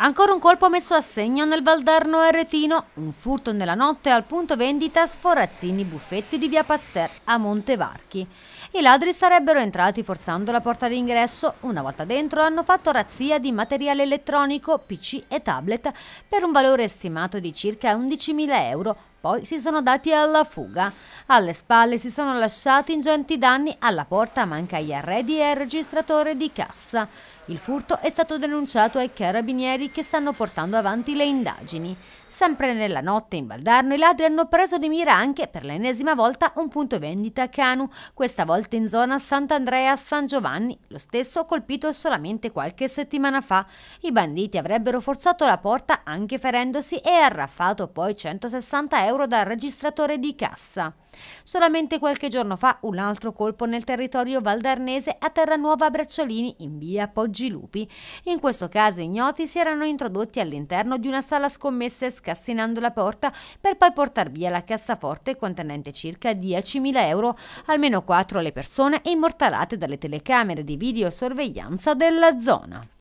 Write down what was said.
Ancora un colpo messo a segno nel Valdarno Aretino, un furto nella notte al punto vendita Sforazzini Buffetti di via Pasteur a Montevarchi. I ladri sarebbero entrati forzando la porta d'ingresso, una volta dentro hanno fatto razzia di materiale elettronico, pc e tablet per un valore stimato di circa 11.000 euro, poi si sono dati alla fuga. Alle spalle si sono lasciati ingenti danni, alla porta manca gli arredi e il registratore di cassa. Il furto è stato denunciato ai carabinieri che stanno portando avanti le indagini. Sempre nella notte in Valdarno i ladri hanno preso di mira anche per l'ennesima volta un punto vendita a Canu, questa volta in zona Sant'Andrea a San Giovanni, lo stesso colpito solamente qualche settimana fa. I banditi avrebbero forzato la porta anche ferendosi e arraffato poi 160 euro euro dal registratore di cassa. Solamente qualche giorno fa un altro colpo nel territorio valdarnese a Terranuova Bracciolini in via Poggi Lupi. In questo caso ignoti si erano introdotti all'interno di una sala scommesse scassinando la porta per poi portare via la cassaforte contenente circa 10.000 euro, almeno 4 le persone immortalate dalle telecamere di videosorveglianza della zona.